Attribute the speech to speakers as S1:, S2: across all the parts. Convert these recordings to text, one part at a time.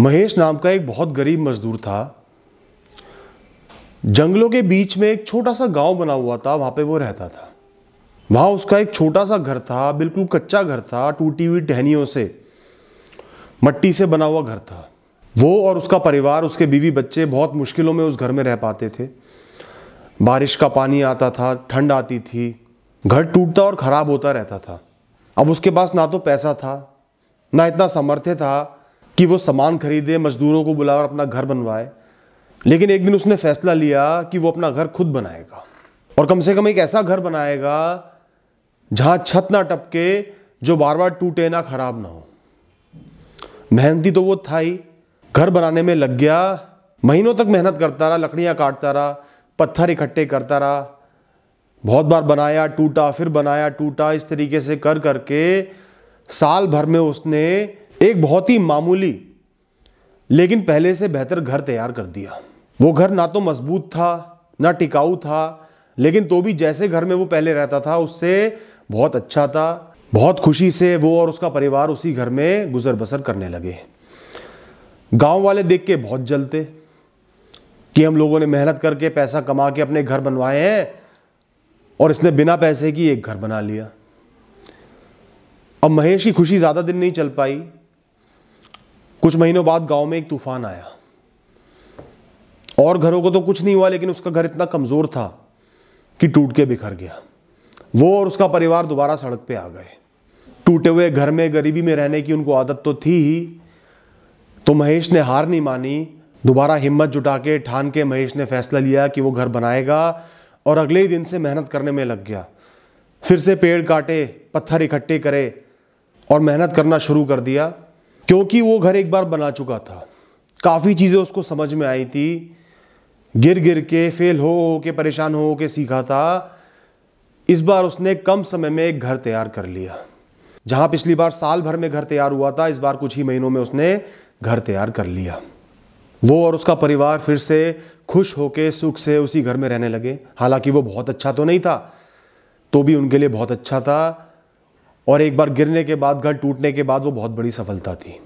S1: महेश नाम का एक बहुत गरीब मजदूर था जंगलों के बीच में एक छोटा सा गांव बना हुआ था वहाँ पे वो रहता था वहाँ उसका एक छोटा सा घर था बिल्कुल कच्चा घर था टूटी हुई टहनियों से मट्टी से बना हुआ घर था वो और उसका परिवार उसके बीवी बच्चे बहुत मुश्किलों में उस घर में रह पाते थे बारिश का पानी आता था ठंड आती थी घर टूटता और ख़राब होता रहता था अब उसके पास ना तो पैसा था ना इतना सामर्थ्य था कि वो सामान खरीदे मजदूरों को बुलाकर अपना घर बनवाए लेकिन एक दिन उसने फैसला लिया कि वो अपना घर खुद बनाएगा और कम से कम एक ऐसा घर बनाएगा जहां छत ना टपके जो बार बार टूटे ना खराब ना हो मेहनती तो वो था ही घर बनाने में लग गया महीनों तक मेहनत करता रहा लकड़ियाँ काटता रहा पत्थर इकट्ठे करता रहा बहुत बार बनाया टूटा फिर बनाया टूटा इस तरीके से कर करके साल भर में उसने एक बहुत ही मामूली लेकिन पहले से बेहतर घर तैयार कर दिया वो घर ना तो मजबूत था ना टिकाऊ था लेकिन तो भी जैसे घर में वो पहले रहता था उससे बहुत अच्छा था बहुत खुशी से वो और उसका परिवार उसी घर में गुजर बसर करने लगे गांव वाले देख के बहुत जलते कि हम लोगों ने मेहनत करके पैसा कमा के अपने घर बनवाए हैं और इसने बिना पैसे की एक घर बना लिया अब महेश की खुशी ज़्यादा दिन नहीं चल पाई कुछ महीनों बाद गांव में एक तूफान आया और घरों को तो कुछ नहीं हुआ लेकिन उसका घर इतना कमज़ोर था कि टूट के बिखर गया वो और उसका परिवार दोबारा सड़क पे आ गए टूटे हुए घर में गरीबी में रहने की उनको आदत तो थी ही तो महेश ने हार नहीं मानी दोबारा हिम्मत जुटा के ठान के महेश ने फैसला लिया कि वो घर बनाएगा और अगले ही दिन से मेहनत करने में लग गया फिर से पेड़ काटे पत्थर इकट्ठे करे और मेहनत करना शुरू कर दिया क्योंकि वो घर एक बार बना चुका था काफ़ी चीज़ें उसको समझ में आई थी गिर गिर के फेल हो हो के परेशान हो के सीखा था इस बार उसने कम समय में एक घर तैयार कर लिया जहां पिछली बार साल भर में घर तैयार हुआ था इस बार कुछ ही महीनों में उसने घर तैयार कर लिया वो और उसका परिवार फिर से खुश होके सुख से उसी घर में रहने लगे हालांकि वो बहुत अच्छा तो नहीं था तो भी उनके लिए बहुत अच्छा था और एक बार गिरने के बाद घर टूटने के बाद वो बहुत बड़ी सफलता थी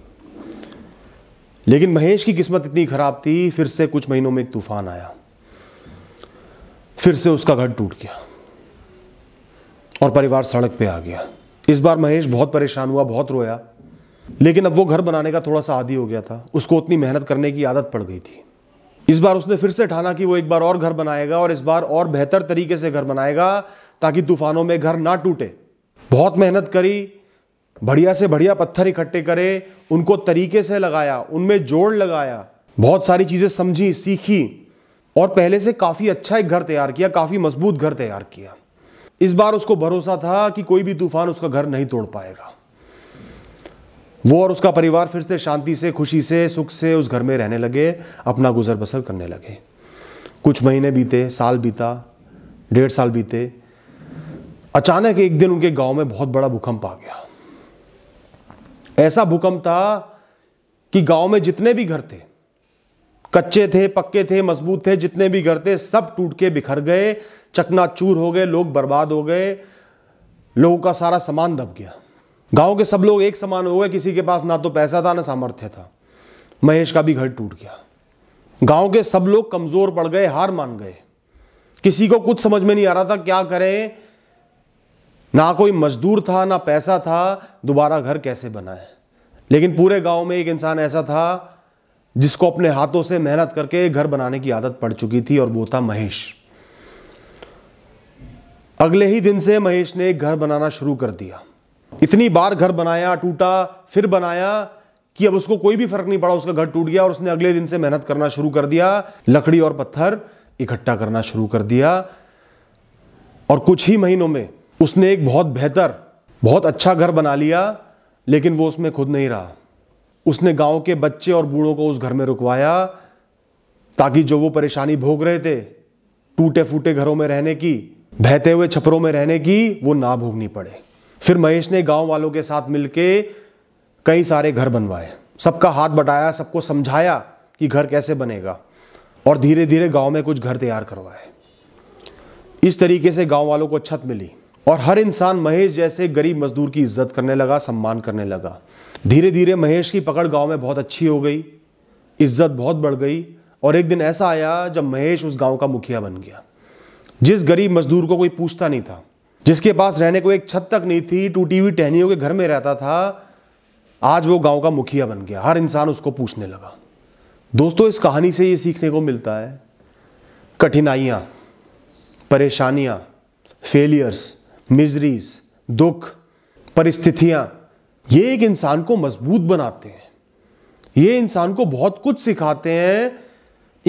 S1: लेकिन महेश की किस्मत इतनी खराब थी फिर से कुछ महीनों में एक तूफान आया फिर से उसका घर टूट गया और परिवार सड़क पे आ गया इस बार महेश बहुत परेशान हुआ बहुत रोया लेकिन अब वो घर बनाने का थोड़ा सा आदि हो गया था उसको उतनी मेहनत करने की आदत पड़ गई थी इस बार उसने फिर से ठाना कि वो एक बार और घर बनाएगा और इस बार और बेहतर तरीके से घर बनाएगा ताकि तूफानों में घर ना टूटे बहुत मेहनत करी बढ़िया से बढ़िया पत्थर इकट्ठे करे उनको तरीके से लगाया उनमें जोड़ लगाया बहुत सारी चीज़ें समझी सीखी और पहले से काफ़ी अच्छा एक घर तैयार किया काफ़ी मजबूत घर तैयार किया इस बार उसको भरोसा था कि कोई भी तूफान उसका घर नहीं तोड़ पाएगा वो और उसका परिवार फिर से शांति से खुशी से सुख से उस घर में रहने लगे अपना गुजर बसर करने लगे कुछ महीने बीते साल बीता डेढ़ साल बीते अचानक एक दिन उनके गांव में बहुत बड़ा भूकंप आ गया ऐसा भूकंप था कि गांव में जितने भी घर थे कच्चे थे पक्के थे मजबूत थे जितने भी घर थे सब टूट के बिखर गए चकनाचूर हो गए लोग बर्बाद हो गए लोगों का सारा सामान दब गया गांव के सब लोग एक समान हो गए किसी के पास ना तो पैसा था ना सामर्थ्य था महेश का भी घर टूट गया गांव के सब लोग कमज़ोर पड़ गए हार मान गए किसी को कुछ समझ में नहीं आ रहा था क्या करें ना कोई मजदूर था ना पैसा था दोबारा घर कैसे बनाए लेकिन पूरे गांव में एक इंसान ऐसा था जिसको अपने हाथों से मेहनत करके घर बनाने की आदत पड़ चुकी थी और वो था महेश अगले ही दिन से महेश ने घर बनाना शुरू कर दिया इतनी बार घर बनाया टूटा फिर बनाया कि अब उसको कोई भी फर्क नहीं पड़ा उसका घर टूट गया और उसने अगले दिन से मेहनत करना शुरू कर दिया लकड़ी और पत्थर इकट्ठा करना शुरू कर दिया और कुछ ही महीनों में उसने एक बहुत बेहतर बहुत अच्छा घर बना लिया लेकिन वो उसमें खुद नहीं रहा उसने गांव के बच्चे और बूढ़ों को उस घर में रुकवाया ताकि जो वो परेशानी भोग रहे थे टूटे फूटे घरों में रहने की बहते हुए छपरों में रहने की वो ना भोगनी पड़े फिर महेश ने गांव वालों के साथ मिलके कई सारे घर बनवाए सबका हाथ बटाया सबको समझाया कि घर कैसे बनेगा और धीरे धीरे गांव में कुछ घर तैयार करवाए इस तरीके से गांव वालों को छत मिली और हर इंसान महेश जैसे गरीब मजदूर की इज्जत करने लगा सम्मान करने लगा धीरे धीरे महेश की पकड़ गांव में बहुत अच्छी हो गई इज्जत बहुत बढ़ गई और एक दिन ऐसा आया जब महेश उस गांव का मुखिया बन गया जिस गरीब मजदूर को कोई पूछता नहीं था जिसके पास रहने को एक छत तक नहीं थी टूटी हुई टहनियों के घर में रहता था आज वो गांव का मुखिया बन गया हर इंसान उसको पूछने लगा दोस्तों इस कहानी से ये सीखने को मिलता है कठिनाइयाँ परेशानियाँ फेलियर्स मिजरीज दुख परिस्थितियां ये एक इंसान को मजबूत बनाते हैं ये इंसान को बहुत कुछ सिखाते हैं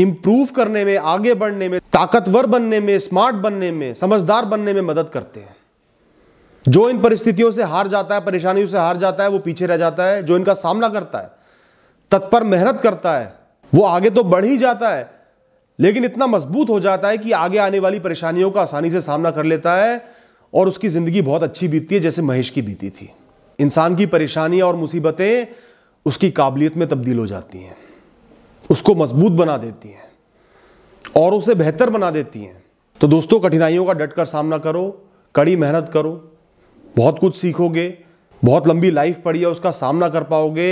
S1: इंप्रूव करने में आगे बढ़ने में ताकतवर बनने में स्मार्ट बनने में समझदार बनने में मदद करते हैं जो इन परिस्थितियों से हार जाता है परेशानियों से हार जाता है वो पीछे रह जाता है जो इनका सामना करता है तत्पर मेहनत करता है वो आगे तो बढ़ ही जाता है लेकिन इतना मजबूत हो जाता है कि आगे आने वाली परेशानियों का आसानी से सामना कर लेता है और उसकी ज़िंदगी बहुत अच्छी बीतती है जैसे महेश की बीती थी इंसान की परेशानियाँ और मुसीबतें उसकी काबिलियत में तब्दील हो जाती हैं उसको मजबूत बना देती हैं और उसे बेहतर बना देती हैं तो दोस्तों कठिनाइयों का डट कर सामना करो कड़ी मेहनत करो बहुत कुछ सीखोगे बहुत लंबी लाइफ पड़ी है उसका सामना कर पाओगे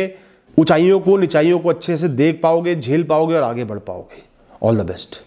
S1: ऊंचाइयों को निचाइयों को अच्छे से देख पाओगे झेल पाओगे और आगे बढ़ पाओगे ऑल द बेस्ट